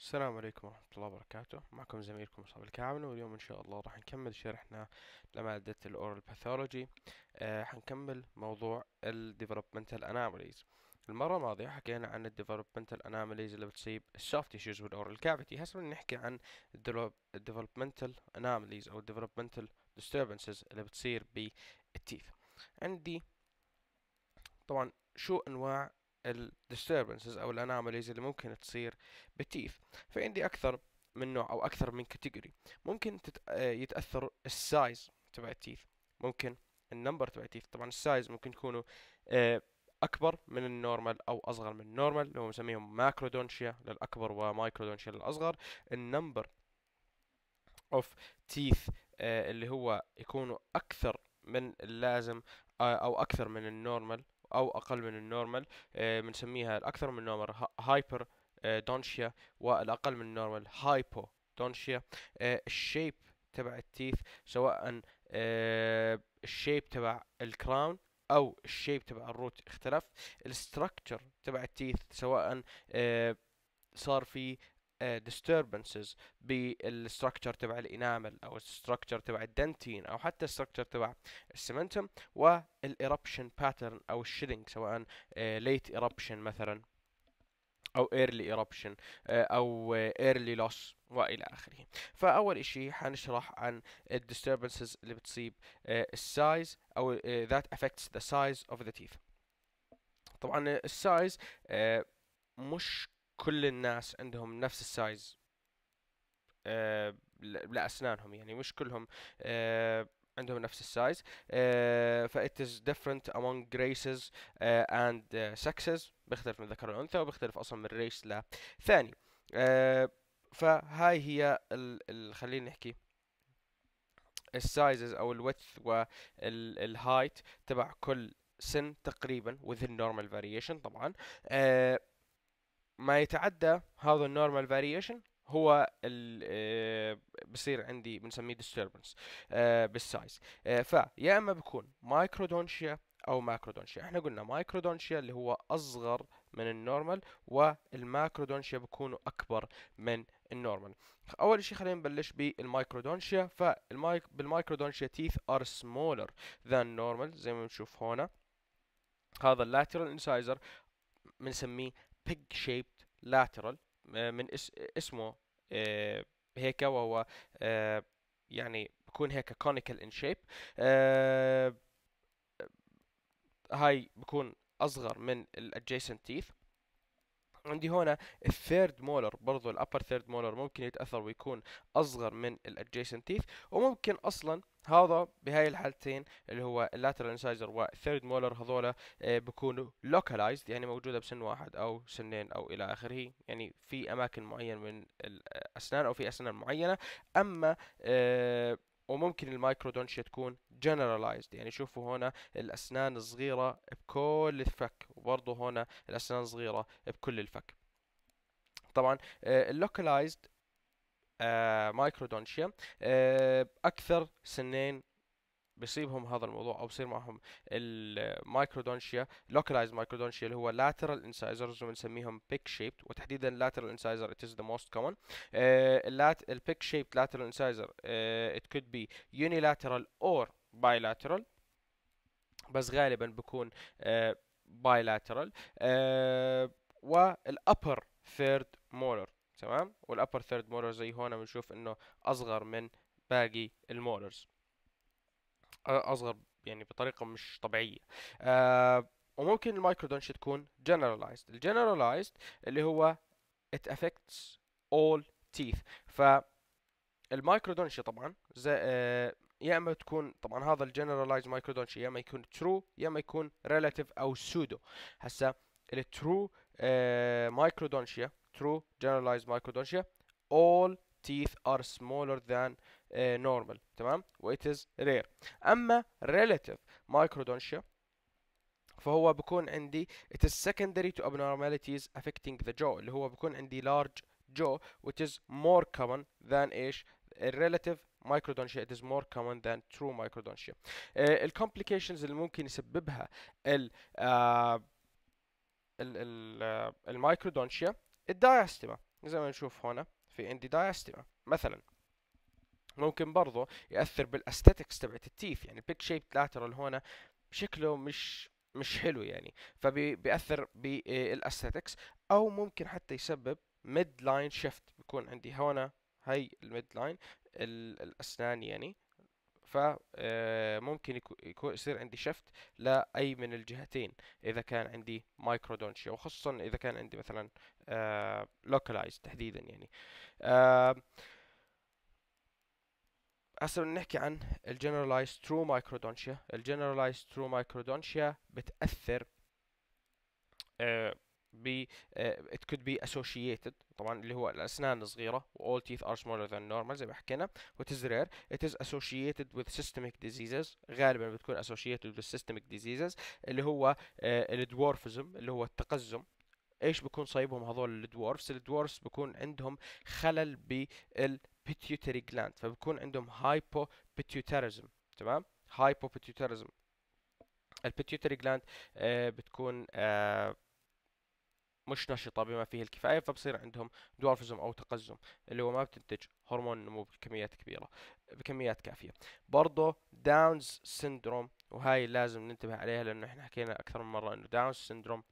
السلام عليكم ورحمة الله وبركاته معكم زميلكم مصعب الكامل واليوم إن شاء الله راح نكمل شرحنا لمادة الأورال باثولوجي آه حنكمل موضوع Developmental Anomalies المرة الماضية حكينا عن Developmental Anomalies اللي بتصيب السوفت تيشوز والأورال كافيتي هسه بنحكي عن Developmental Anomalies أو Developmental Disturbances اللي بتصير بالتيث عندي طبعا شو أنواع disturbances او الاناماليز اللي ممكن تصير بالتيث فعندي اكثر من نوع او اكثر من كاتيجوري ممكن تت... آه، يتاثر السايز تبع التيث ممكن النمبر تبع التيث طبعا السايز ممكن يكونوا آه، اكبر من النورمال او اصغر من النورمال اللي هو مسميهم ماكرودونشيا للاكبر ومايكرودونشيا للاصغر النمبر اوف آه، تيث اللي هو يكونوا اكثر من اللازم او اكثر من النورمال او اقل من النورمال آه، بنسميها الاكثر من النورمال هايبر آه، دونشيا والاقل من النورمال هايبو دونشيا آه، الشيب تبع التيث سواء الشيب تبع الكراون او الشيب تبع الروت اختلف الستركتشر تبع التيث سواء صار في آه، disturbances بالستركتشر تبع الانامل او الستركتشر تبع الدنتين او حتى الستركتشر تبع السمنتم والإيربشن باترن او الشيلينج سواء ليت آه، إيربشن مثلا او ايرلي ايربشن آه، او ايرلي لوس والى اخره فاول شيء حنشرح عن الديستربنسز اللي بتصيب السايز او ذات افكتس ذا سايز اوف ذا تيث طبعا السايز مش كل الناس عندهم نفس السايز آه لاسنانهم يعني مش كلهم آه عندهم نفس السايز آه، it is different among races آه، and uh, sexes بيختلف من ذكر الانثى وبيختلف أصلا من ريس لثاني آه فهاي هي خلينا نحكي السايزز أو الوث والهايت تبع كل سن تقريبا within normal variation طبعا آه ما يتعدى هذا النورمال فاريشن هو ال آه، بصير عندي بنسميه ديستربنس بالسايز فيا اما بكون مايكرودونشيا او ماكرودونشيا احنا قلنا مايكرودونشيا اللي هو اصغر من النورمال والماكرودونشيا بكونوا اكبر من النورمال اول شيء خلينا نبلش بالمايكرودونشيا فالمايك بالمايكرودونشيا تيث ار سمولر ذان نورمال زي ما بنشوف هنا هذا اللاترال انسايزر بنسميه بيج شيبد لاترال من اس اسمه آه، هيك وهو آه، يعني بكون هيك كونيكال ان شيب هاي بكون اصغر من الادجيسنت تيث عندي هنا الثيرد مولر برضو الابر ثيرد مولر ممكن يتاثر ويكون اصغر من الادجيسنت تيث وممكن اصلا هذا بهاي الحالتين اللي هو اللاترال انسايزر والثيرد مولر هذولا بكونوا لوكالايزد يعني موجوده بسن واحد او سنين او الى اخره يعني في اماكن معينه من الاسنان او في اسنان معينه اما آه، وممكن المايكرودونشيا تكون generalized يعني شوفوا هنا الأسنان الصغيرة بكل الفك وبرضه هنا الأسنان الصغيرة بكل الفك طبعا اللوكلايزد آه، مايكرودونشيا اكثر سنين بيصيبهم هذا الموضوع او بصير معهم المايكرودونشيا لوكلايز مايكرودونشيا اللي هو lateral incisors بنسميهم بيك shaped وتحديدا lateral incisor it is the most common ال pick shaped lateral incisor uh, it could be unilateral or bilateral بس غالبا بكون uh, bilateral uh, والupper third molar تمام والابر ثيرد مولر زي هون بنشوف انه اصغر من باقي المولرز اصغر يعني بطريقه مش طبيعيه آه وممكن المايكرودونش تكون generalized الجنرالايزد اللي هو it affects all teeth ف المايكرودونشي طبعا زي آه يا اما تكون طبعا هذا الجنرالايز مايكرودونشي يا اما يكون ترو يا اما يكون ريلاتيف او سودو هسا الترو آه مايكرودونشيا through generalized microdontia all teeth are smaller than uh, normal تمام it is rare أما relative microdontia فهو بكون عندي it is secondary to abnormalities affecting the jaw اللي هو بكون عندي large jaw which is more common than ايش relative microdontia it is more common than true microdontia uh, الكومبليكيشنز اللي ممكن يسببها ال uh, المايكرودونشيا الدايستما زي ما نشوف هنا في عندي دايستما مثلا ممكن برضه يأثر بالاستاتكس تبعت التيف يعني البيك شيب لاترال هنا شكله مش مش حلو يعني فبيأثر بالاستاتكس آه، او ممكن حتى يسبب ميد لاين شيفت بيكون عندي هنا هي الميد لاين الاسنان يعني فممكن آه، يصير عندي شفت لأي من الجهتين إذا كان عندي دونشيا وخصوصا إذا كان عندي مثلا لوكلايز آه، تحديدا يعني هسه آه، نحكي عن الجنرالايز ترو مايكرودونشيا الجنرالايز ترو مايكرودونشيا بتأثر ب uh, it could be associated طبعا اللي هو الاسنان صغيره all teeth are smaller than normal زي ما حكينا which is rare it is associated with systemic diseases غالبا بتكون associated with systemic diseases اللي هو uh, الدوارفزم اللي هو التقزم ايش بكون صايبهم هذول الدوارفز الدوارفز بكون عندهم خلل بالبيتيوتري جلاند فبكون عندهم هايبوبيتيوترزم تمام هايبوبيتيوترزم البيتيوتري جلاند آه بتكون آه مش نشطة بما فيه الكفاية فبصير عندهم دوارفزم أو تقزم اللي هو ما بتنتج هرمون النمو بكميات كبيرة بكميات كافية برضو داونز سيندروم وهاي لازم ننتبه عليها لأنه احنا حكينا أكثر من مرة إنه داونز سيندروم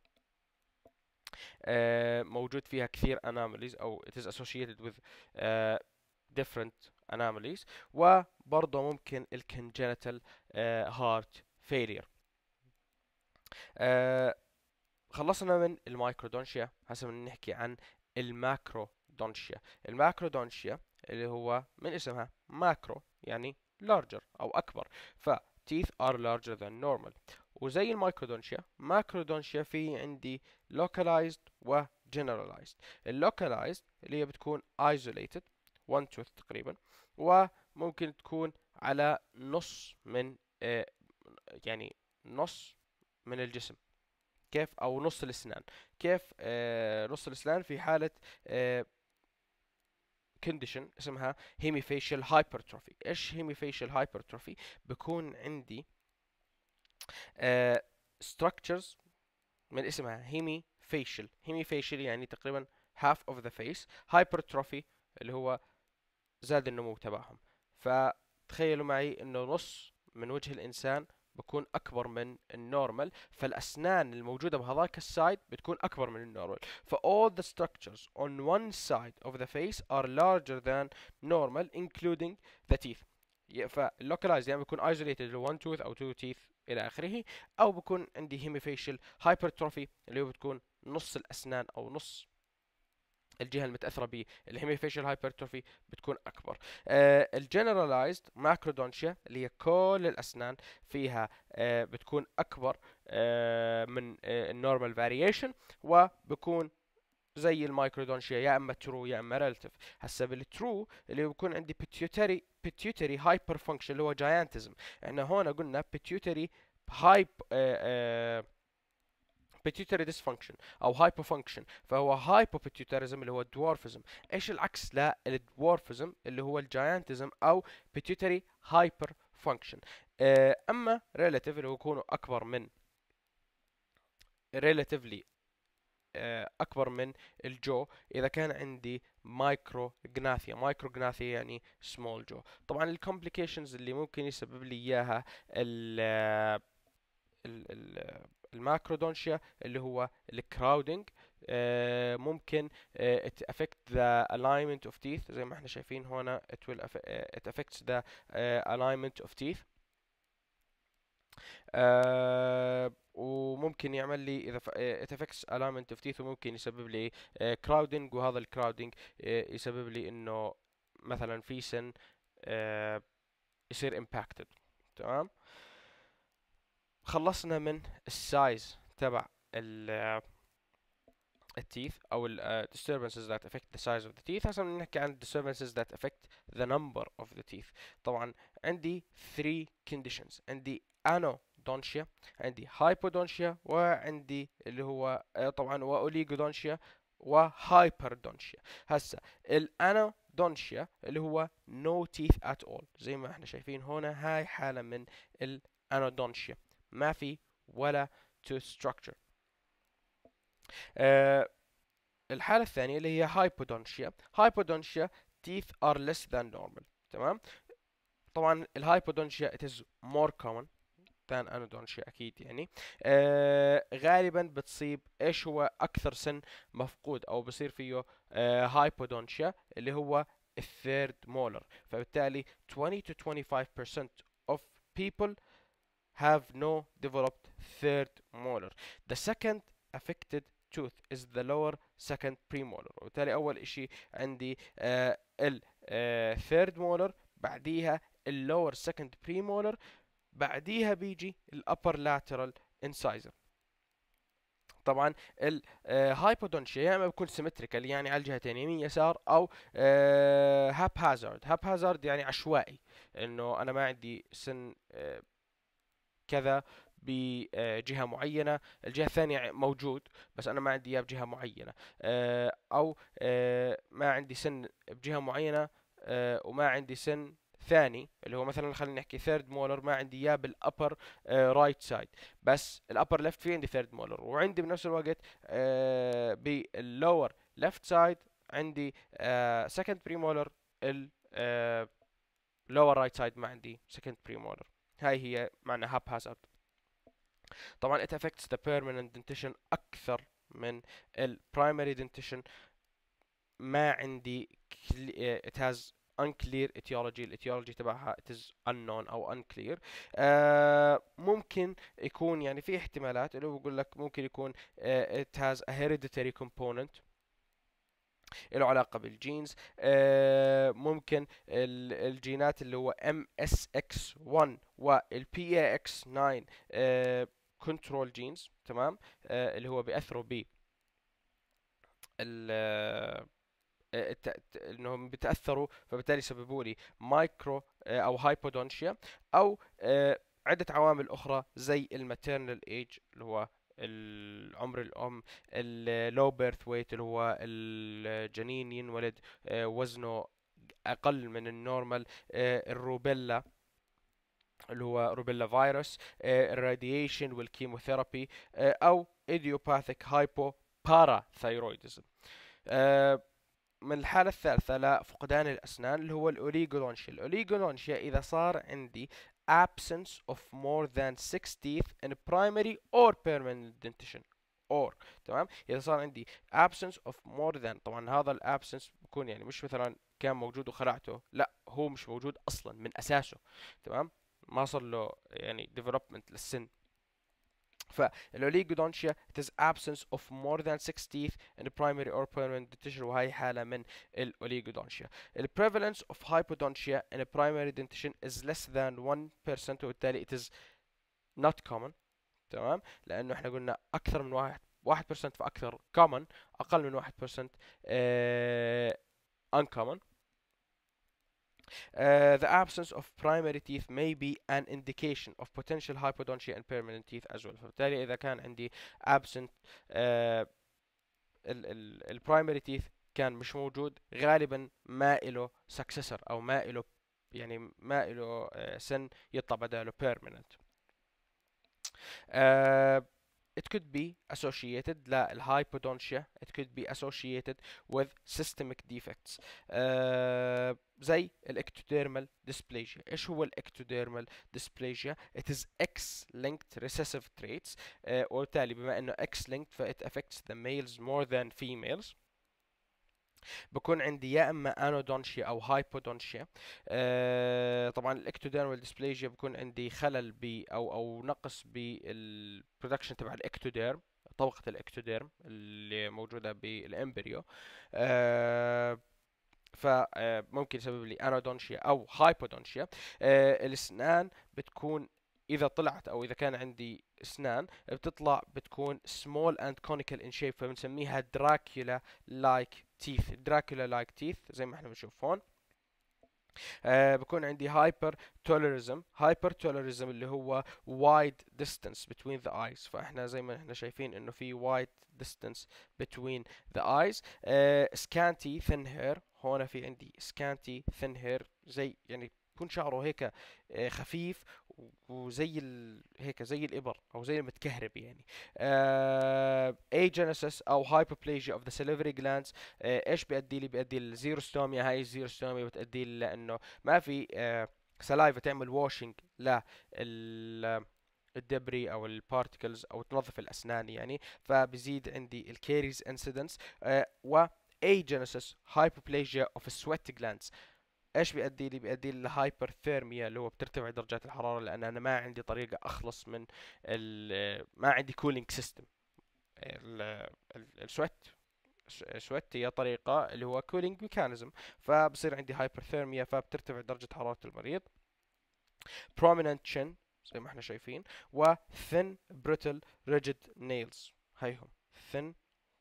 آه، موجود فيها كثير anomalies أو it is associated with آه، different anomalies وبرضه ممكن الكنجنتال هارت فيلير خلصنا من المايكرودونشيا هسه بدنا نحكي عن الماكرودونشيا الماكرودونشيا اللي هو من اسمها ماكرو يعني larger او اكبر ف teeth are larger than normal وزي المايكرودونشيا ماكرودونشيا في عندي localized و generalized اللوكلايزد اللي هي بتكون isolated one tooth تقريبا وممكن تكون على نص من آه، يعني نص من الجسم كيف او نص الاسنان كيف آه نص الاسنان في حاله آه كونديشن اسمها هيميفيشال هايبرتروفي ايش هيميفيشال هايبرتروفي بكون عندي ستراكشرز آه من اسمها هيمي هيمي فيشل يعني تقريبا half of the face هايبرتروفي اللي هو زاد النمو تبعهم فتخيلوا معي انه نص من وجه الانسان بكون اكبر من النورمال فالاسنان الموجوده بهذاك السايد بتكون اكبر من النورمال ف all the structures on one side of the face are larger than normal including the teeth localized يعني بيكون isolated ل one tooth او two teeth الى اخره او بكون عندي hemifacial hypertrophy اللي هو بتكون نص الاسنان او نص الجهه المتاثره بالهيميفيشال هايبرتروفي بتكون اكبر الـ الجنرالايزد ماكرودونشيا اللي هي كل الاسنان فيها آه، بتكون اكبر آه، من من النورمال فاريشن وبكون زي المايكرودونشيا يا اما ترو يا اما ريلتيف هسه بالترو اللي بيكون عندي بيتيوتري بيتيوتري هايبر فانكشن اللي هو جاينتزم احنا هون قلنا بيتيوتري هايب آه، بيتيوتري ديس فانكشن او هايبو فانكشن فهو هايبو بيتيوتريزم اللي هو الدوارفزم ايش العكس للدوارفزم اللي هو الجاينتزم او بيتيوتري هايبر فانكشن اما ريلاتيف اللي هو يكونوا اكبر من ريلاتيفلي آه، اكبر من الجو اذا كان عندي مايكرو جناثيا مايكرو جناثيا يعني سمول جو طبعا الكومبليكيشنز اللي ممكن يسبب لي اياها ال آه، ال آه، الماكرودونشيا اللي هو الكراودنج آه، ممكن آه، it affect the alignment of teeth زي ما احنا شايفين هنا it will affect, آه، it affects the alignment of teeth وممكن يعمل لي اذا it affects alignment of teeth وممكن يسبب لي crowding وهذا الكراودنج يسبب لي انه مثلا في سن يصير impacted تمام آه خلصنا من السايز تبع ال التيث او ال disturbances that affect the size of the teeth هسه بنحكي عن disturbances that affect the number of the teeth طبعا عندي three conditions عندي anodontia عندي hypodontia وعندي اللي هو آه، طبعا و وهايبردونشيا هسه الانودونشيا اللي هو no teeth at all زي ما احنا شايفين هنا هاي حالة من الانودونشيا ما في ولا to structure أه الحالة الثانية اللي هي هايبودونشيا هايبودونشيا teeth are less than normal تمام طبعا الهايبودونشيا it is more common than anodontia اكيد يعني آه غالبا بتصيب ايش هو اكثر سن مفقود او بصير فيه آه هايبودونشيا اللي هو الثيرد مولر فبالتالي 20 to 25% of people have no developed third molar the second affected tooth is the lower second premolar وبالتالي اول اشي عندي آه ال آه third molar بعديها ال lower second premolar بعديها بيجي ال upper lateral incisor طبعا الهايبودونشيا آه، يا اما بكون سيمتريكال يعني على الجهتين يمين يسار او هاب هازارد هاب هازارد يعني عشوائي انه انا ما عندي سن آه، كذا بجهه معينه الجهه الثانيه موجود بس انا ما عندي اياه بجهه معينه آه، او آه، ما عندي سن بجهه معينه آه، وما عندي سن ثاني اللي هو مثلا خلينا نحكي ثيرد مولر ما عندي اياه بالابر رايت سايد بس الابر ليفت في عندي ثيرد مولر وعندي بنفس الوقت باللور ليفت سايد عندي سكند بريمولر اللور رايت سايد ما عندي سكند بريمولر هاي هي معنى هاب هازارد طبعا it affects the permanent dentition أكثر من ال primary dentition ما عندي it has unclear etiology الاتيولوجي تبعها it is unknown او unclear آه ممكن يكون يعني في احتمالات اللي بقول لك ممكن يكون آه it has a hereditary component له علاقه بالجينز آه، ممكن الجينات اللي هو MSX1 والبي اكس 9 كنترول جينز تمام آه، اللي هو بيأثروا ب آه، انهم بتاثروا فبالتالي يسببوا لي مايكرو او هايبودونشيا او عده عوامل اخرى زي الماتيرنال ايج اللي هو العمر الام اللو بيرث ويت اللي هو الجنين ينولد آه، وزنه اقل من النورمال آه، الروبيلا اللي هو روبيلا فيروس آه، الراديشن والكيموثيرابي او ايديوباثيك هايبو باراثايرويدزم من الحالة الثالثة لفقدان الأسنان اللي هو الأوليغولونشيا الأوليغولونشيا إذا صار عندي absence of more than six teeth in primary or permanent dentition or تمام اذا صار عندي absence of more than طبعا هذا الابسنس بكون يعني مش مثلا كان موجود وخلعته لا هو مش موجود اصلا من اساسه تمام ما صار له يعني ديفلوبمنت للسن فالأوليجودونتشيا it is absence of more than 6 teeth in the primary or permanent dentition وهي حالة من الأوليجودونتشيا ال prevalence of hypodontia in a primary dentition is less than 1% وبالتالي it is not common تمام لأنه احنا قلنا أكثر من واحد 1% فأكثر common أقل من 1% uh, uncommon the absence of primary teeth may be an indication of potential hypodontia and permanent teeth as well فبالتالي إذا كان عندي absent ال primary teeth كان مش موجود غالبا ما إله successor او ما إله يعني ما إله سن يطلع بداله permanent. Uh, It could be associated للهايبودونشيا it could be associated with systemic defects uh, زي الاكتوديرمال ديسبليجيا ايش هو الاكتوديرمال ديسبليجيا it is X linked recessive traits uh, وبالتالي بما انه X linked ف it affects the males more than females بكون عندي يا اما انودونشيا او هايبودونشيا آه طبعا الاكتوديرمال ديسبليجيا بكون عندي خلل ب او او نقص بالبرودكشن تبع الاكتوديرم طبقة الاكتوديرم اللي موجودة بالامبريو آه فممكن آه، يسبب لي انودونشيا او هايبودونشيا آه الاسنان بتكون اذا طلعت او اذا كان عندي اسنان بتطلع بتكون small and conical in shape فبنسميها دراكولا لايك تيث دراكولا لايك تيث زي ما احنا بنشوف هون آه بكون عندي هايبر توليرزم هايبر توليرزم اللي هو وايد ديستنس بتوين ذا ايز فاحنا زي ما احنا شايفين انه في وايد ديستنس بتوين ذا ايز سكانتي ثن هير هون في عندي سكانتي ثن هير زي يعني يكون شعره هيك آه، خفيف وزي ال... هيك زي الابر او زي المتكهرب يعني اي آه، جينيسيس او هايبوبليجيا اوف ذا سيليفري جلاندز ايش بيؤدي لي بيؤدي للزيروستوميا هاي الزيروستوميا بتؤدي لانه ما في uh, آه، سلايفا تعمل واشنج لل آه، الدبري او البارتكلز او تنظف الاسنان يعني فبزيد عندي الكيريز انسيدنس و اي جينيسيس هايبوبليجيا اوف سويت جلاندز ايش بيؤدي لي بيؤدي لي ثيرميا اللي هو بترتفع درجات الحراره لان انا ما عندي طريقه اخلص من آه، ما عندي كولينج سيستم السويت سويت هي طريقه اللي هو كولينج ميكانيزم فبصير عندي ثيرميا فبترتفع درجه حراره المريض prominent chin زي ما احنا شايفين و thin brittle rigid nails هيهم thin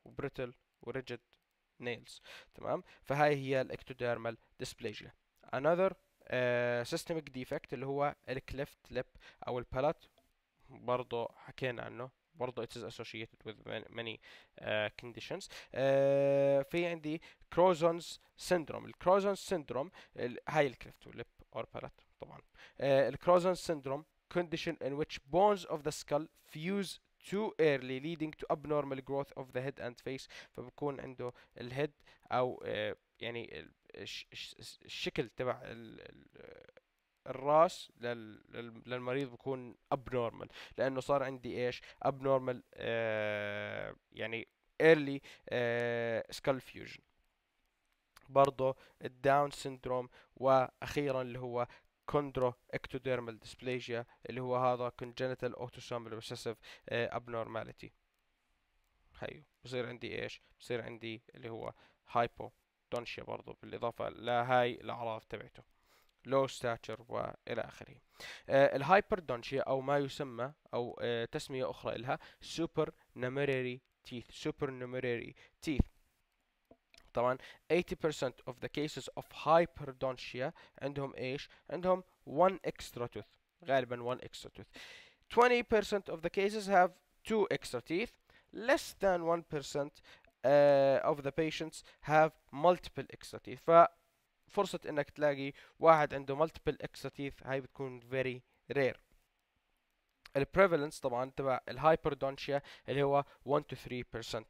وبريتل rigid نيلز تمام فهاي هي الاكتوديرمال ديسبليجيا another uh, systemic defect اللي هو الكليفت ليب او البالات برضه حكينا عنه برضه it is associated with many uh, conditions uh, في عندي كروزونز syndrome الكروزونز سيندروم هاي الكليفت ليب اور بالات طبعا الكروزونز syndrome condition in which bones of the skull fuse too early leading to abnormal growth of the head and face فبكون عنده الهيد او uh, يعني الشكل تبع الراس للمريض بكون نورمال لانه صار عندي ايش اب آه، نورمال يعني early سكال فيوجن برضه الداون سيندروم واخيرا اللي هو كوندرو اكتوديرمال ديسبليجيا اللي هو هذا congenital autosomal recessive آه، abnormality هيو بصير عندي ايش بصير عندي اللي هو هايبو دونشيا برضو بالاضافه لهاي الاعراض تبعته لو ستاتشر والى اخره آه دونشيا او ما يسمى او آه تسميه اخرى لها سوبر نمريري تيث سوبر نمريري تيث طبعا 80% of the cases of hyperdontia عندهم ايش عندهم 1 extra tooth غالبا 1 extra tooth 20% of the cases have 2 extra teeth less than 1% of the patients have multiple extra teeth ففرصة انك تلاقي واحد عنده multiple extra teeth هاي بتكون very rare prevalence طبعا تبع الهايبردونشيا اللي هو 1 to 3%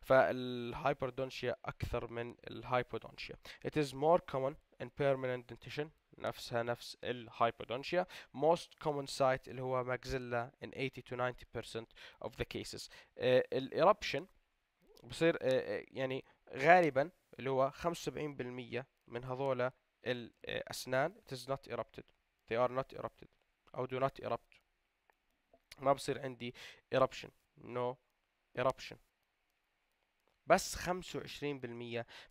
فالهايبردونشيا أكثر من الهايبودونشيا It is more common in permanent dentition نفسها نفس الهايبودونشيا Most common site اللي هو maxilla in 80 to 90% of the cases uh, eruption بصير آه، آه، يعني غالبا اللي هو 75% من هذول الأسنان آه، it is not erupted they are not erupted أو do not erupt ما بصير عندي eruption no eruption بس 25% من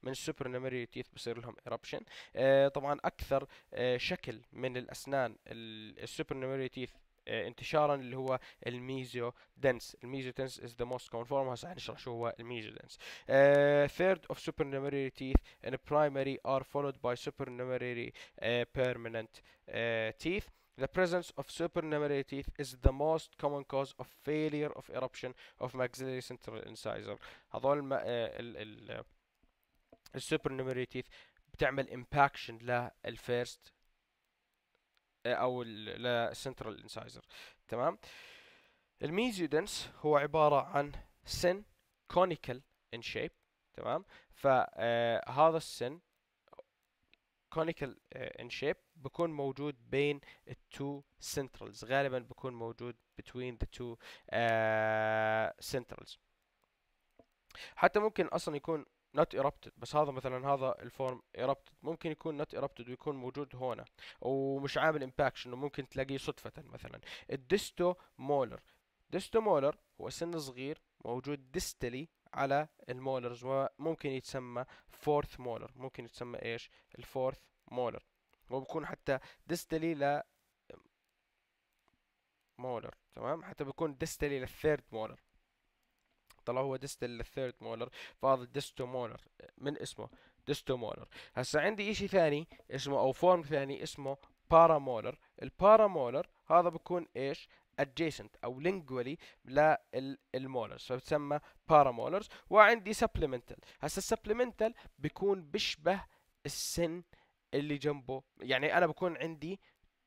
السوبر نمري تيث بصير لهم اربشن آه طبعا اكثر آه شكل من الاسنان السوبر نمري تيث انتشارا اللي هو الميزيو دنس الميزيو دنس is the most conform هسه حنشرح شو هو third of supernumerary teeth in primary are followed by supernumerary permanent teeth The presence of supernumerary teeth is the most common cause of failure of eruption of maxillary central incisor. هذول الم... ال... ال... السوبرنومري تيث بتعمل امباكشن للفيرست آه، او للسنترال انسايزر تمام الميزيدنس هو عباره عن سن كونيكال ان شيب تمام فهذا السن كونيكال ان شيب بكون موجود بين التو سنترالز غالبا بكون موجود بين the two uh, حتى ممكن اصلا يكون not erupted بس هذا مثلا هذا الفورم erupted ممكن يكون not erupted ويكون موجود هنا ومش عامل امباكشن انه ممكن تلاقيه صدفة مثلا الديستو مولر ديستو مولر هو سن صغير موجود ديستلي على المولرز وممكن يتسمى فورث مولر ممكن يتسمى ايش الفورث مولر وبكون حتى ديستلي ل مولر تمام حتى بيكون ديستلي للثيرد مولر طلع هو ديستل الثيرد مولر فهذا ديستو مولر من اسمه ديستو مولر هسا عندي اشي ثاني اسمه او فورم ثاني اسمه بارا مولر البارا مولر هذا بكون ايش adjacent او lingually للمولرز فبتسمى مولرز وعندي سبلمنتال هسا السبلمنتال بيكون بيشبه السن اللي جنبه يعني انا بكون عندي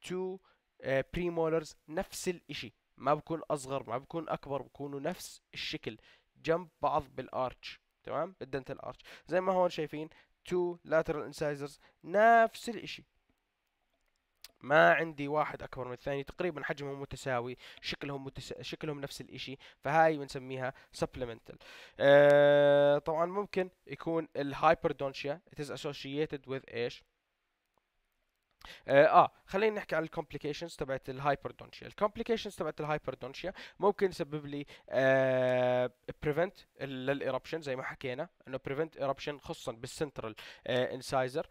تو بريمولرز آه، نفس الاشي ما بكون اصغر ما بكون اكبر بكونوا نفس الشكل جنب بعض بالارتش تمام بالدنتال ارتش زي ما هون شايفين تو لاترال انسايزرز نفس الشيء ما عندي واحد اكبر من الثاني تقريبا حجمهم متساوي شكلهم متسا... شكلهم نفس الشيء فهاي بنسميها سبلمنتال أه طبعا ممكن يكون الهايبردونشيا ات از اسوشيتد وذ ايش آه،, اه خلينا نحكي على الكومبليكيشنز تبعت الهايبردونشيا الكومبليكيشنز تبعت الهايبردونشيا ممكن يسبب لي بريفنت آه، للإيربشن زي ما حكينا انه بريفنت إيربشن خصوصا بالسنترال انسايزر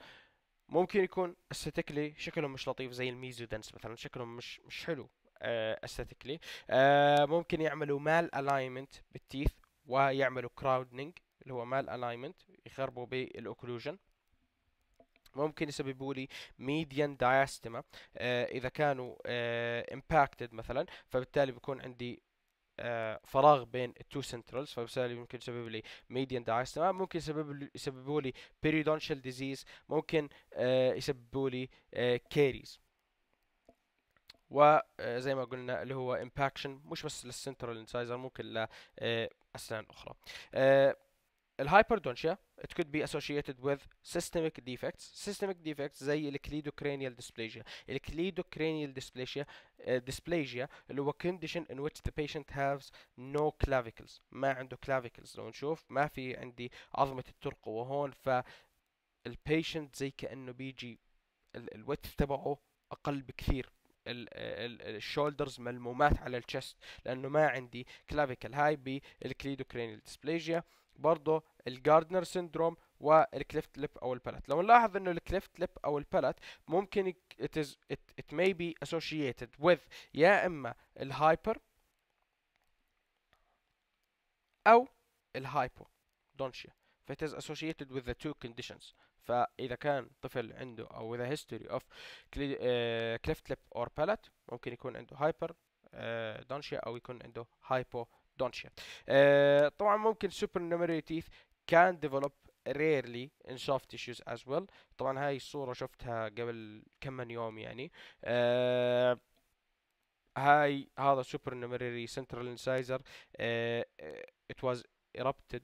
ممكن يكون استاتيكلي شكلهم مش لطيف زي الميزودنس مثلا شكلهم مش مش حلو استاتيكلي آه، ممكن يعملوا مال الاينمنت بالتيث ويعملوا كراودنج اللي هو مال الاينمنت يخربوا بالاوكلوجن ممكن يسببوا لي ميديان آه، دايستما اذا كانوا امباكتد آه، مثلا فبالتالي بيكون عندي آه، فراغ بين التو سنترالز فبالتالي ممكن يسبب لي ميديان دايستما ممكن يسبب يسببوا لي بيريدونشال ديزيز ممكن يسببوا لي كاريز وزي ما قلنا اللي هو امباكشن مش بس للسنترال انسايزر ممكن لاسنان اخرى الهايبردونشيا it could be associated with systemic defects systemic defects زي الكليدوكرانيال dysplasia الكليدوكرانيال dysplasia uh, dysplasia اللي هو condition in which the patient has no clavicles ما عنده clavicles لو نشوف ما في عندي عظمة الترقوة وهون ف البيشنت زي كأنه بيجي width تبعه أقل بكثير الشولدرز ملمومات على الشست لأنه ما عندي clavicle هاي بالكليدوكرينيال ديسبليجيا برضه الجاردنر سيندروم والكليفت ليب او البالت لو نلاحظ انه الكليفت ليب او البالت ممكن it is it, it may be associated with يا اما الهايبر او الهايبو دونشيا it is associated with the two conditions فاذا كان طفل عنده او a history of آه، cleft lip or palate ممكن يكون عنده هايبر آه، دونشيا او يكون عنده هايبو دونتشيا uh, طبعا ممكن سوبر نمري تيث كان ديفلوب ريرلي ان سوفت تيشوز از ويل طبعا هاي الصورة شفتها قبل كم من يوم يعني آه هاي هذا سوبر نمري سنترال انسايزر ات واز ايربتد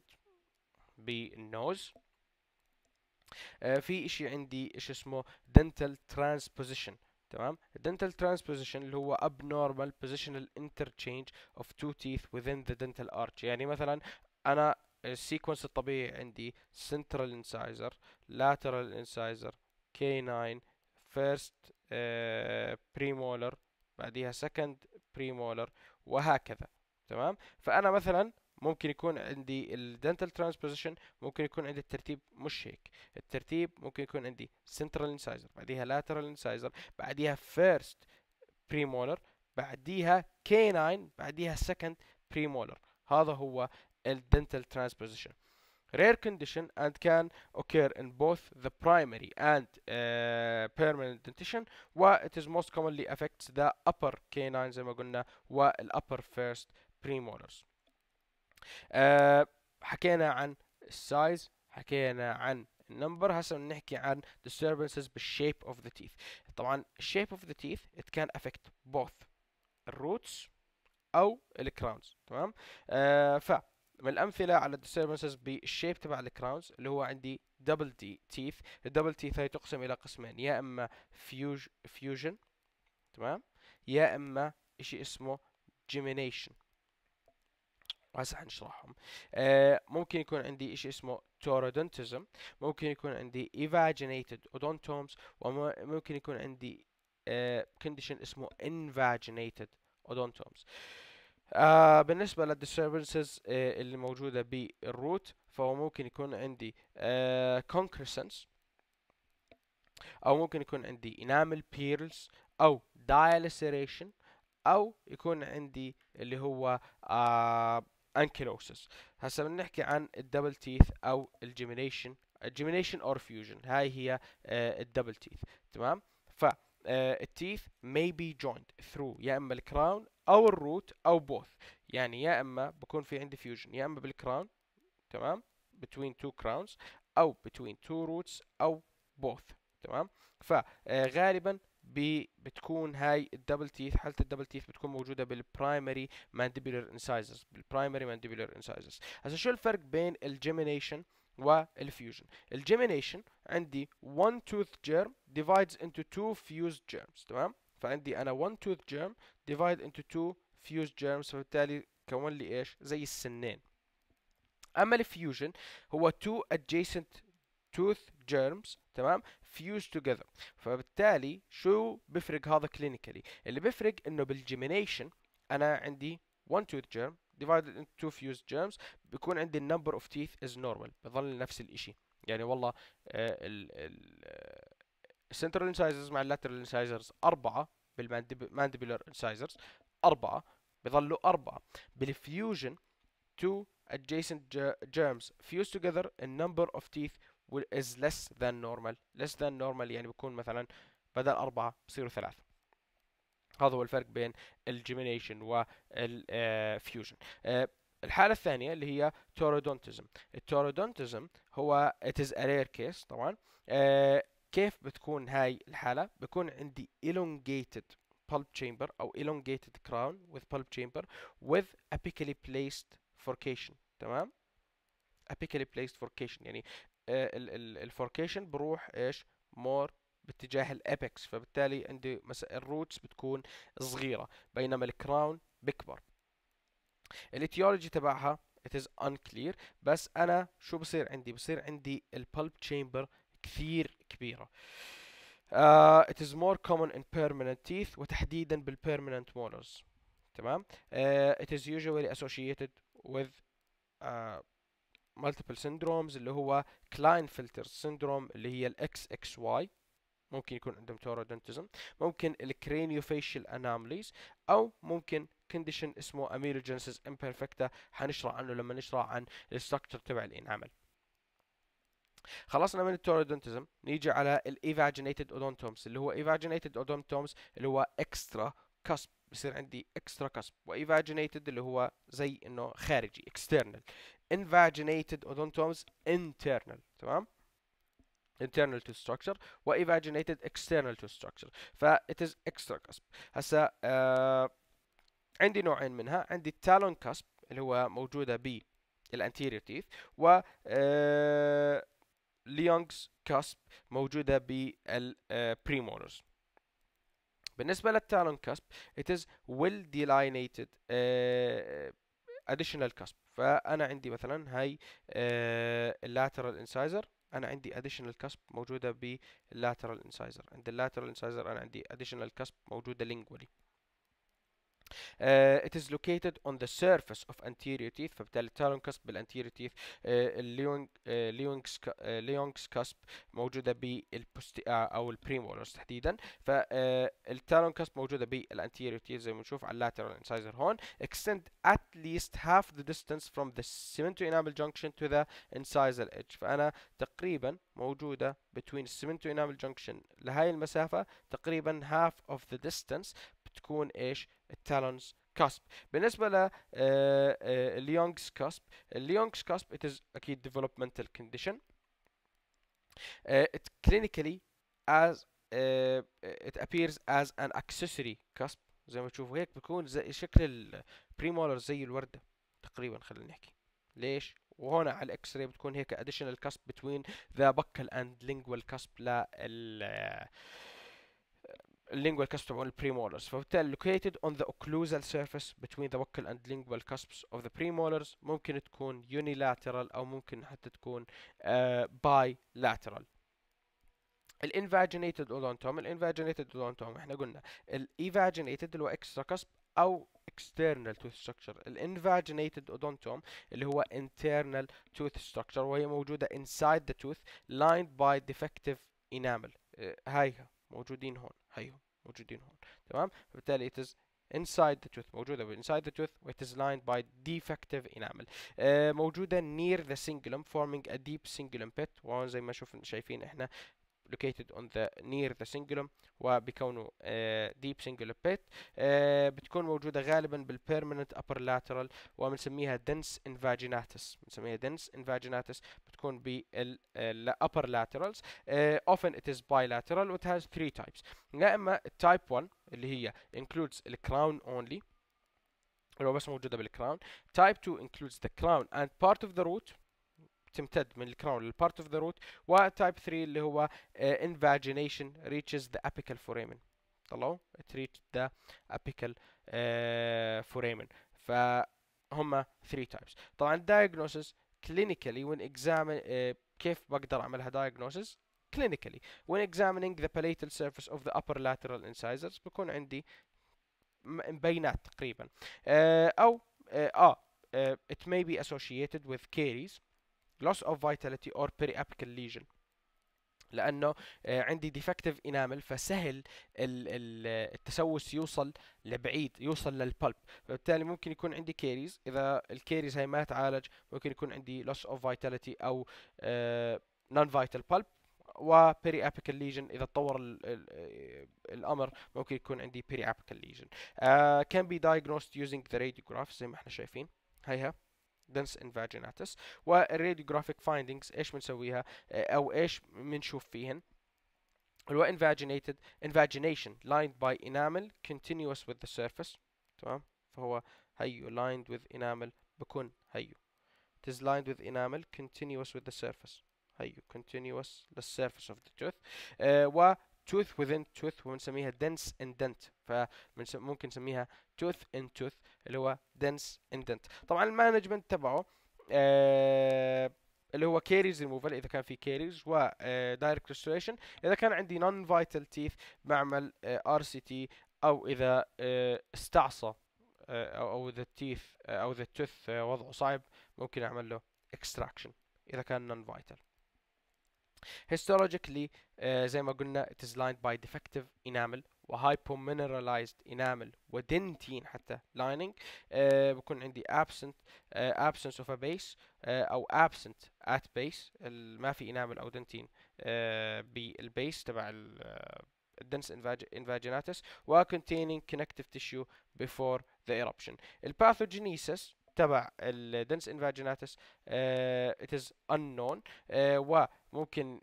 بالنوز في اشي عندي ايش اسمه dental transposition تمام dental transposition اللي هو abnormal positional interchange of two teeth within the dental arch يعني مثلا انا السيكونس الطبيعي عندي central incisor lateral incisor canine first uh, premolar بعديها second premolar وهكذا تمام فانا مثلا ممكن يكون عندي الدنتال ترانسبوزيشن ممكن يكون عندي الترتيب مش هيك الترتيب ممكن يكون عندي سنترال انسايزر بعديها لاترال انسايزر بعديها فيرست بريمولر بعديها كيناين بعديها سكند بريمولر هذا هو الدنتال ترانسبوزيشن rare condition and can occur in both the primary and uh, permanent dentition و it is most commonly affects the upper canine زي ما قلنا upper first premolars آه، حكينا عن السايز حكينا عن النمبر هسه بنحكي عن disturbances بالشيب اوف ذا تيث طبعا الشيب اوف ذا تيث ات كان افكت بوث الروتس او الكراونز تمام آه، ف من الامثله على disturbances بالشيب تبع الكراونز اللي هو عندي دبل دي تيث الدبل تيث هي تقسم الى قسمين يا اما فيوج فيوجن تمام يا اما شيء اسمه جيمينيشن هسه حنشرحهم آه ممكن يكون عندي شيء اسمه تورودونتزم ممكن يكون عندي ايفاجينيتد اودونتومز وممكن يكون عندي كونديشن آه اسمه انفاجينيتد اودونتومز آه بالنسبة للديستربنسز آه اللي موجودة بالروت فهو ممكن يكون عندي آه concrescence أو ممكن يكون عندي enamel بيرلز أو دايلسيريشن أو يكون عندي اللي هو آه هسا هسه بنحكي عن الدبل تيث او الجيمينيشن الجيمينيشن اور فيوجن هاي هي آه، الدبل تيث تمام ف آه، التيث may be joined through يا اما الكراون او الروت او بوث يعني يا اما بكون في عندي فيوجن يا اما بالكراون تمام between two crowns او between two roots او both تمام فغالبا آه، بي بتكون هاي الدبل تيث حاله الدبل تيث بتكون موجوده بالبرايمري مانديبولر انسايزز بالبرايمري مانديبولر انسايزز هسه شو الفرق بين الجيمينيشن والفيوجن الجيمينيشن عندي 1 tooth germ divides into 2 fused germs تمام فعندي انا 1 tooth germ divide into 2 fused germs فبالتالي كون لي ايش زي السنين اما الفيوجن هو 2 adjacent tooth جيرمز تمام فيوز توجذر فبالتالي شو بفرق هذا كلينيكالي اللي بفرق انه بالجيمينيشن انا عندي 1 tooth germ divided into two fused germs بيكون عندي النمبر اوف تيث از نورمال بظل نفس الشيء يعني والله آه، ال ال السنترال آه، انسايزرز مع اللاترال انسايزرز أربعة mandibular انسايزرز أربعة بظلوا أربعة بالفيوجن two adjacent germs fused together in number of teeth is less than normal less than normal يعني بيكون مثلا بدل أربعة بصيروا ثلاثة هذا هو الفرق بين الجيمينيشن والفيوجن آه، آه، الحالة الثانية اللي هي تورودونتزم التورودونتزم هو it is a rare case طبعا آه، كيف بتكون هاي الحالة بكون عندي elongated pulp chamber أو elongated crown with pulp chamber with apically placed forcation تمام apically placed forcation يعني آه، الفوركيشن بروح ايش مور باتجاه الابكس فبالتالي عندي الروتس بتكون صغيره بينما الكراون بكبر الايتيولوجي تبعها it is unclear بس انا شو بصير عندي بصير عندي البلب تشامبر كثير كبيره uh, it is more common in permanent teeth وتحديدا بالpermanent molars تمام uh, it is usually associated with uh, مالتيبل سندرومز اللي هو كلاين فلتر سندروم اللي هي الاكس اكس واي ممكن يكون عندهم تورودنتزم ممكن الكرينيوفيشال انامليز او ممكن كونديشن اسمه اميلوجينيسيس امبرفكتا حنشرح عنه لما نشرح عن الاستراكشر تبع الانعمل خلصنا من التورودنتزم نيجي على الايفاجينيتد اودونتومز اللي هو ايفاجينيتد اودونتومز اللي هو اكسترا كسب بصير عندي اكسترا كسب وايفاجينيتد اللي هو زي انه خارجي اكسترنال انفاجينيتد اودونتومز انترنال تمام internal to structure و evaginated external to structure ف it is extra cusp هسا آه عندي نوعين منها عندي talon cusp اللي هو موجوده ب anterior teeth و آه ليونغز كاسب موجوده آه، premolars بالنسبة للتالون كاسب it is well delineated uh, additional cusp فأنا عندي مثلا هاي uh, lateral incisor أنا عندي additional cusp موجودة ب lateral incisor عند lateral incisor أنا عندي additional cusp موجودة lingually Uh, it is located on the surface of anterior teeth فبالتالي التالونكسب بالانterior teeth الليونكس كاسب موجودة بالبوستي أو البريمولرز تحديدا فالتالونكسب موجودة بالانterior teeth زي ما نشوف على lateral incisor هون extend at least half the distance from the cemento enamel junction to the incisor edge فأنا تقريبا موجودة between cemento enamel junction لهاي المسافة تقريبا half of the distance تكون ايش التالونز كاسب بالنسبة ل آه، آه، اليونجز كاسب اليونجز كاسب it is أكيد developmental condition آه، it clinically as it appears as an accessory cusp زي ما تشوفوا هيك بكون زي شكل البريمولر زي الوردة تقريبا خلينا نحكي ليش وهنا على الاكس راي بتكون هيك additional cusp between the buccal and lingual cusp لل lingual cusp on premolars فبالتالي located on the occlusal surface between the buccal and lingual cusps of the premolars ممكن تكون unilateral أو ممكن حتى تكون uh, bilateral الانفاجينيتد اودونتوم الانفاجينيتد اودونتوم احنا قلنا الايفاجينيتد اللي هو اكسترا كسب او external tooth structure الانفاجينيتد اودونتوم اللي هو internal tooth structure وهي موجوده inside the tooth lined by defective enamel هاي موجودين هون هيهم موجودين هون تمام فبالتالي it is inside the tooth موجودة inside the tooth it is lined by defective enamel uh, موجودة near the cingulum forming a deep cingulum pit وهون زي ما شوف شايفين احنا located on the near the singulum وبكونه deep singular pit بتكون موجودة غالبا بال permanent upper lateral وبنسميها dense invaginatus بنسميها dense invaginatus بتكون بال upper laterals often it is bilateral it has three types يا اما type 1 اللي هي includes the crown only اللي هو بس موجودة بالكراون type 2 includes the crown and part of the root تمتد من الكراون للبارت اوف ذا روت وتايب 3 اللي هو انفاجينيشن ريتشز ذا ابيكال فوريمن طلعوا تريتش ذا ابيكال فوريمن فهم 3 تايبس طبعا الدايجنوسس clinically when examine آه، كيف بقدر اعملها diagnosis clinically when examining the palatal surface of the upper lateral incisors بكون عندي بينات تقريبا uh, او uh, اه uh, it may be associated with caries loss of vitality or periapical lesion لانه آه، عندي ديفكتيف انامل فسهل التسوس يوصل لبعيد يوصل للبلب فبالتالي ممكن يكون عندي كيريز اذا الكيريز هاي ما تعالج ممكن يكون عندي loss of vitality او نون فايتال و وبيري ابيكال ليجن اذا تطور آه، الامر ممكن يكون عندي بيري ابيكال ليجن كان بي diagnosed using the radiographs زي ما احنا شايفين هيها دنس انفاجيناتس والراديوجرافيك فايندنجز ايش بنسويها او ايش بنشوف فيهن اللي هو invaginated invagination lined by enamel continuous with the surface تمام فهو هيو lined with enamel بكون هيو it is lined with enamel continuous with the surface هيو continuous the surface of the tooth uh, tooth within tooth ونسميها dense and dent فممكن نسميها tooth and tooth اللي هو dense and طبعا المانجمنت تبعه آه اللي هو كيريز ريموفال اذا كان في كيريز و دايركت آه، ريستوريشن اذا كان عندي نون فايتال تيث بعمل ار سي تي او اذا آه استعصى آه، او او ذا آه، تيث او ذا توث وضعه صعب ممكن اعمل له اكستراكشن اذا كان نون فايتال Histologically زي ما قلنا it is lined by defective enamel و hypomineralized enamel و dentine حتى lining uh, بكون عندي absent uh, absence of a base uh, او absent at base ما في enamel او دنتين بال base تبع ال dense invaginatus و containing connective tissue before the eruption الباثوجينيسيس تبع dense invaginatus uh, it is unknown uh, ممكن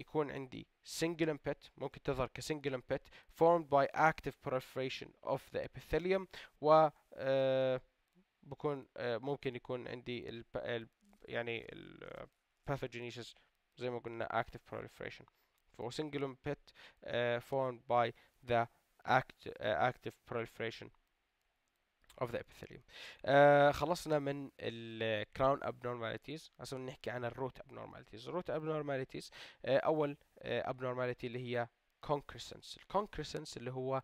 يكون عندي single impet ممكن تظهر ك single impet formed by active proliferation of the epithelium و بكون ممكن يكون عندي ال يعني ال pathogenesis زي ما قلنا active proliferation for single impet formed by the act active proliferation of the epithelium آه خلصنا من ال crown abnormalities هسه نحكي عن الروت abnormalities الروت abnormalities آه اول آه abnormality اللي هي concrescence الكونكريسنس اللي هو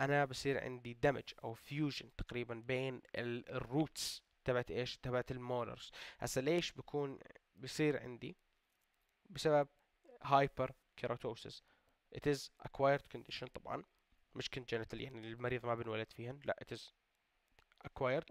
انا بصير عندي damage او fusion تقريبا بين الروتس تبعت ايش تبعت المولرز هسه ليش بكون بصير عندي بسبب هايبر كيراتوسيس it is acquired condition طبعا مش congenital يعني المريض ما بنولد فيهن لا it is acquired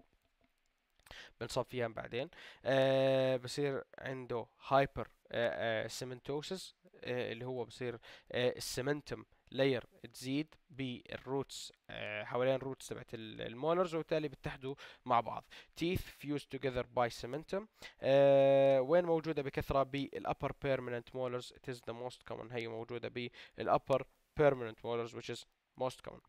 بنصاب فيها بعدين آه بصير عنده هايبر آه، آه، سيمنتوسس آه، اللي هو بصير السمنتم لاير تزيد بالروتس حوالين الروتس تبعت المولرز وبالتالي بيتحدوا مع بعض تيث فيوز توجذر باي سيمنتم وين موجوده بكثره بالابر بيرمننت مولرز ات از ذا موست كومن هي موجوده بالابر بيرمننت مولرز which is most common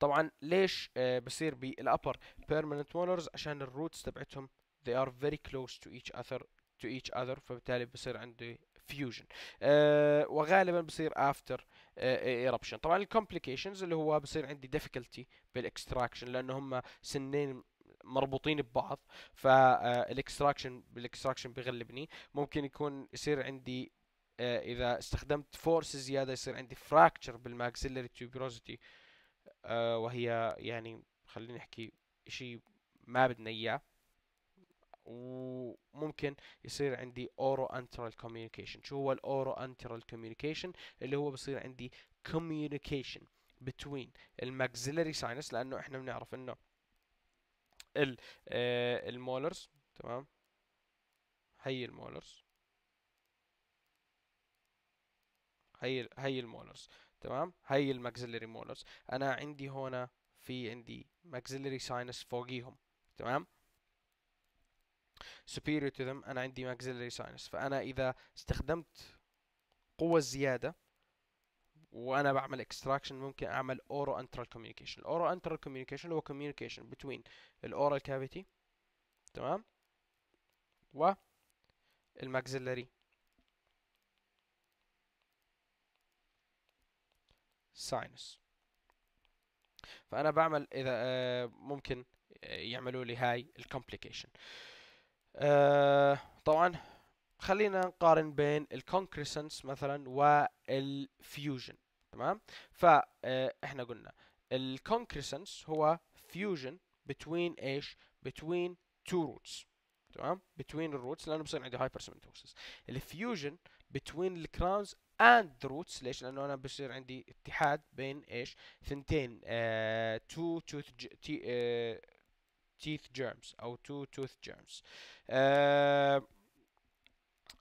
طبعا ليش آه، بصير بالابر بيرمننت مولرز عشان الروتس تبعتهم they are very close to each other to each other فبالتالي بصير عندي فيوجن uh, آه، وغالبا بصير after آه، eruption طبعا الكومبليكيشنز اللي هو بصير عندي difficulty بالاكستراكشن لانه هم سنين مربوطين ببعض فالاكستراكشن بالاكستراكشن بيغلبني ممكن يكون يصير عندي اذا استخدمت فورس زياده يصير عندي فراكتشر بالماكسيلري تيوبروزيتي آه، وهي يعني خلينا نحكي شيء ما بدنا اياه وممكن يصير عندي اورو انترال كوميونيكيشن شو هو الاورو انترال كوميونيكيشن اللي هو بصير عندي كوميونيكيشن بتوين الماكسيلري ساينس لانه احنا بنعرف انه ال آه، المولرز تمام هي المولرز هي هي المولرز تمام هاي الماكسيلري مولرز انا عندي هنا في عندي maxillary sinus فوقيهم تمام superior to them انا عندي maxillary sinus فانا اذا استخدمت قوة زيادة وانا بعمل extraction ممكن اعمل اورو انترال communication الاورو انترال communication هو communication between oral cavity تمام و maxillary ساينس فانا بعمل اذا آه، ممكن يعملوا لي هاي الكومبليكيشن آه، طبعا خلينا نقارن بين الكونكريسنس مثلا والفيوجن تمام فاحنا آه، قلنا الكونكريسنس هو فيوجن بتوين ايش بتوين تو روتس تمام بتوين الروتس لانه بصير عندي هايبر هايبرسيمنتوسس الفيوجن بتوين الكراونز اند روتس ليش لانه انا بصير عندي اتحاد بين ايش ثنتين تو توث تيث جيرمز او تو توث جيرمز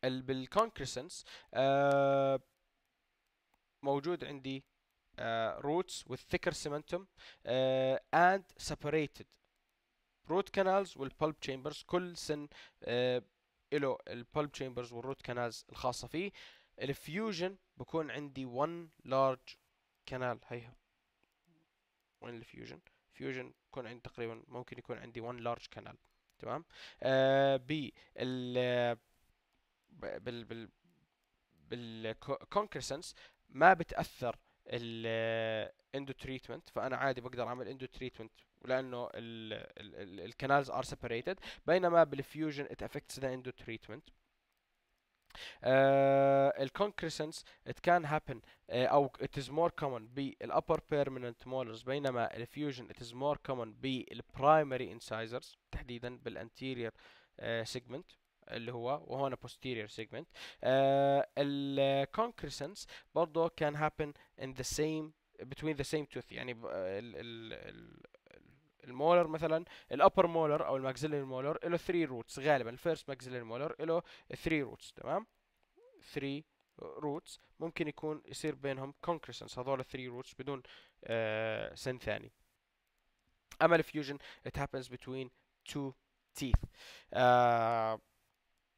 بالكونكريسنس موجود عندي روتس وذ ثيكر سيمنتوم اند سيبريتد روت كانالز والبلب تشامبرز كل سن له البلب تشامبرز والروت كانالز الخاصة فيه الفيوجن بكون عندي one لارج كانال هيها وين الفيوجن فيوجن بكون عندي تقريبا ممكن يكون عندي one لارج كانال تمام آه ب ال بال بال بالكونكرسنس ما بتاثر اندو تريتمنت آه، فانا عادي بقدر اعمل اندو تريتمنت لانه الكانالز ار سيبريتد بينما بالفيوجن ات افكتس ذا اندو تريتمنت ال concrescence it can happen او it is more common upper permanent molars بينما fusion it is more common primary incisors تحديدا بال anterior segment اللي هو وهنا posterior segment ال concrescence برضو can happen in the same between the same tooth يعني ال ال المولر مثلا الابر مولر او الماكسيلري مولر له 3 روتس غالبا الفيرست ماكسيلري مولر له 3 روتس تمام 3 روتس ممكن يكون يصير بينهم كونكريسنس هذول 3 روتس بدون آه سن ثاني اما الفيوجن ات هابنز بتوين تو تيث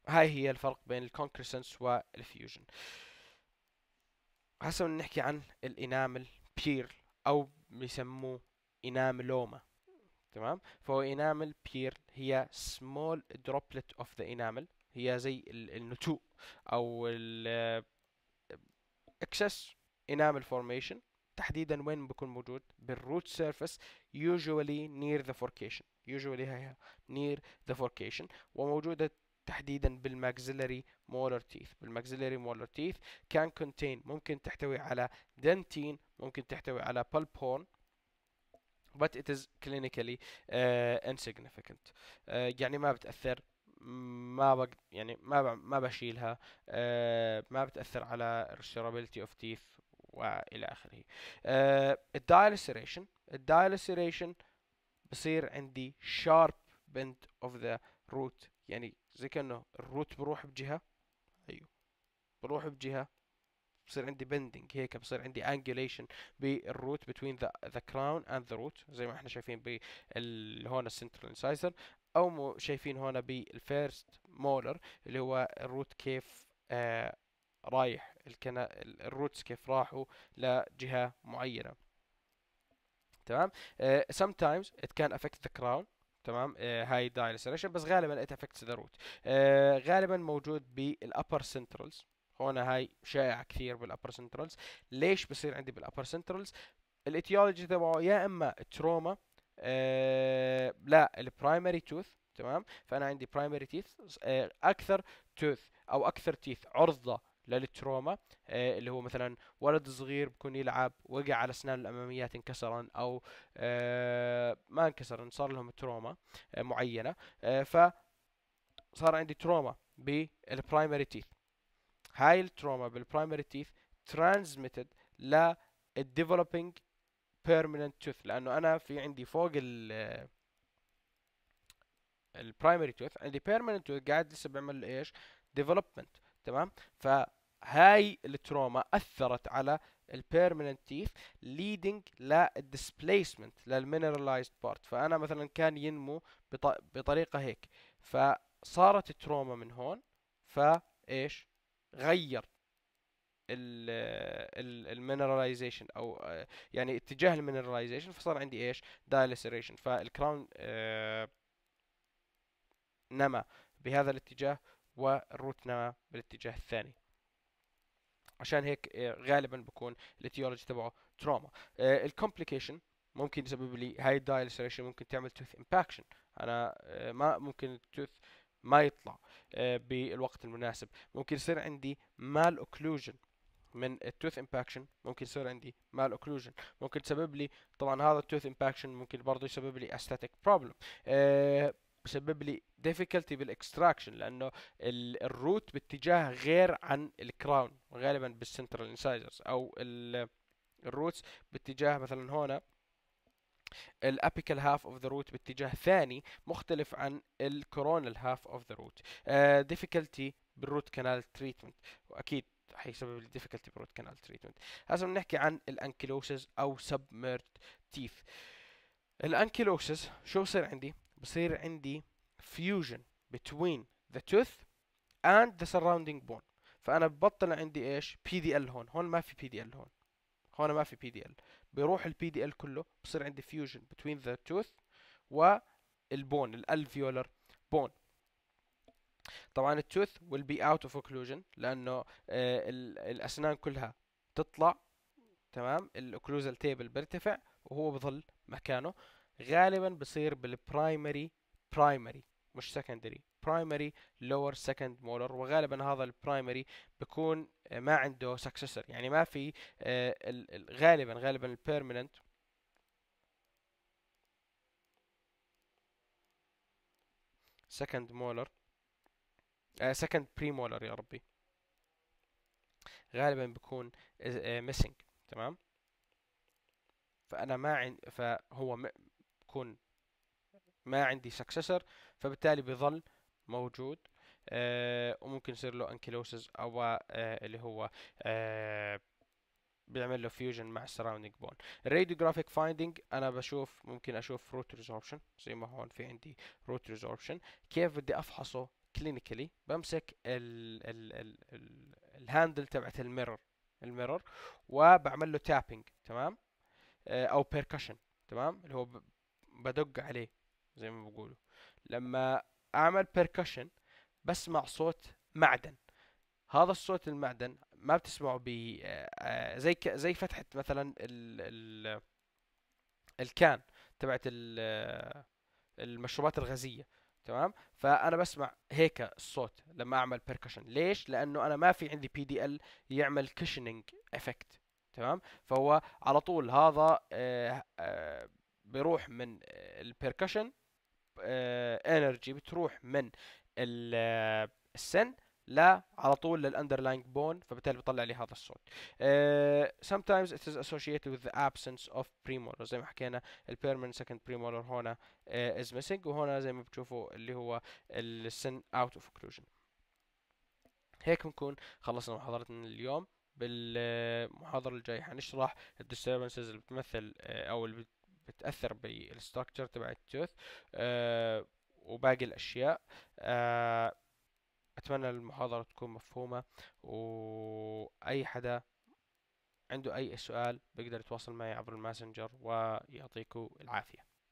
هاي هي الفرق بين الكونكريسنس والفيوجن هسه نحكي عن الانامل بير او بيسموه لوما تمام فهو انامل بير هي سمول دروبلت اوف ذا انامل هي زي النتوء او ال اكسس انامل فورميشن تحديدا وين بيكون موجود بالروت سيرفس يوجوالي نير ذا فوركيشن يوجوالي هي نير ذا فوركيشن وموجودة تحديدا بالماكسيلري مولر تيث بالماكسيلري مولر تيث كان كونتين ممكن تحتوي على دنتين ممكن تحتوي على pulp but it is clinically uh, insignificant uh, يعني ما بتأثر ما بق يعني ما ب... ما بشيلها uh, ما بتأثر على restorability of teeth والى اخره الدايلسيريشن الدايلسيريشن بصير عندي شارب بند اوف ذا روت يعني زي كانه الروت بروح بجهه ايوه بروح بجهه بصير عندي بندنج هيك بصير عندي انجوليشن بالروت بتوين ذا ذا كراون اند ذا روت زي ما احنا شايفين بال هون السنترال انسايزر او شايفين هون بالفيرست مولر اللي هو الروت كيف آه رايح الكنا الروتس كيف راحوا لجهه معينه تمام آه sometimes it can affect the crown تمام آه، هاي دايلسريشن بس غالبا ات افكتس ذا روت غالبا موجود بالابر سنترالز هون هاي شائع كثير بالابر سنترالز ليش بصير عندي بالابر سنترالز الايتيولوجي تبعه يا اما تروما آه لا البرايمري توث تمام فانا عندي برايمري آه، تيث اكثر توث او اكثر تيث عرضه للتروما آه، اللي هو مثلا ولد صغير بكون يلعب وقع على اسنانه الاماميات انكسرن او آه، ما انكسرن صار لهم تروما معينه ف صار عندي تروما بالبرايمري تيث هاي التروما بالبرايمري تيث ترانزميتد للديفلوبينج بيرمننت توث لانه انا في عندي فوق ال البرايمري توث عندي بيرمننت توث قاعد لسه بعمل ايش ديفلوبمنت تمام فهاي التروما اثرت على البيرمننت تيث ليدنج للديسبليسمنت للمينرالايزد بارت فانا مثلا كان ينمو بطريقه هيك فصارت تروما من هون فايش غير المينراليزيشن او آه، يعني اتجاه المينراليزيشن فصار عندي ايش دايلسيريشن فالكراون آه، نما بهذا الاتجاه والروت نما بالاتجاه الثاني عشان هيك آه، غالبا بكون الاتيولوجي تبعه تروما الكومبليكيشن ممكن يسبب لي هاي الدايلسيريشن ممكن تعمل توث امباكشن انا ما ممكن التوث ما يطلع آه، بالوقت المناسب ممكن يصير عندي مال اوكلوجن من التوث امباكشن ممكن يصير عندي مال اوكلوجن ممكن تسبب لي طبعا هذا التوث امباكشن ممكن برضه يسبب لي استاتيك بروبلم بسبب لي difficulty بالاكستراكشن لانه الروت باتجاه غير عن الكراون غالبا بالسنترال انسايزرز او الروتس باتجاه مثلا هون الابيكال هاف اوف ذا روت باتجاه ثاني مختلف عن الكورونال هاف اوف ذا روت ديفيكالتي بالروت كانال تريتمنت واكيد حيسبب لي ديفيكالتي بروت كانال تريتمنت هسه بنحكي عن الانكيلوسيس او سبميرت تيث الانكيلوسيس شو بصير عندي بصير عندي فيوجن بتوين ذا توث اند ذا سراوندينج بون فانا ببطل عندي ايش بي دي ال هون هون ما في بي دي ال هون هون ما في بي دي ال بيروح البي دي ال كله بصير عندي فيوجن بتوين ذا توث والبون الالفيولر بون طبعا التوث will be out of occlusion لانه آه، الاسنان كلها تطلع تمام الاوكلوزال تيبل بيرتفع وهو بظل مكانه غالبا بصير بالبرايمري برايمري مش سكندري برايمري لور سكند مولر وغالبا هذا البرايمري بيكون آه، ما عنده سكسسر يعني ما في آه، غالبا غالبا البيرمننت سكند مولر سكند بري مولر يا ربي غالبا بيكون ميسنج آه، تمام فانا ما عندي فهو بكون ما عندي سكسسر فبالتالي بيظل موجود آه وممكن يصير له انكيلوسز او آه اللي هو آه بيعمل له فيوجن مع السراوندينج بون جرافيك فايندينج انا بشوف ممكن اشوف روت ريزوربشن زي ما هون في عندي روت ريزوربشن كيف بدي افحصه كلينيكلي بمسك ال ال ال ال الهاندل تبعت الميرور الميرور وبعمل له تابينج تمام آه، او بيركشن تمام اللي هو بدق عليه زي ما بقولوا لما اعمل بيركشن بسمع صوت معدن هذا الصوت المعدن ما بتسمعه ب آه، آه، زي ك... زي فتحه مثلا ال... ال... الكان تبعت ال... آه، المشروبات الغازيه تمام فانا بسمع هيك الصوت لما اعمل بيركشن ليش لانه انا ما في عندي بي دي ال يعمل كشننج افكت تمام فهو على طول هذا بيروح من البيركشن انرجي آه، بتروح من آه، السن لا على طول للاندرلاينج بون فبالتالي بطلع لي هذا الصوت. Uh, sometimes it is associated with the absence of premolar زي ما حكينا ال سكند second premolar هنا uh, is وهنا زي ما بتشوفوا اللي هو السن اوت اوف اوكلوجن هيك بنكون خلصنا محاضرتنا اليوم بالمحاضرة الجاية حنشرح الديستربنسز اللي بتمثل أو اللي بتاثر بالستراكشر تبع التوث آه، وباقي الاشياء آه، اتمنى المحاضره تكون مفهومه واي حدا عنده اي سؤال بيقدر يتواصل معي عبر الماسنجر ويعطيكم العافيه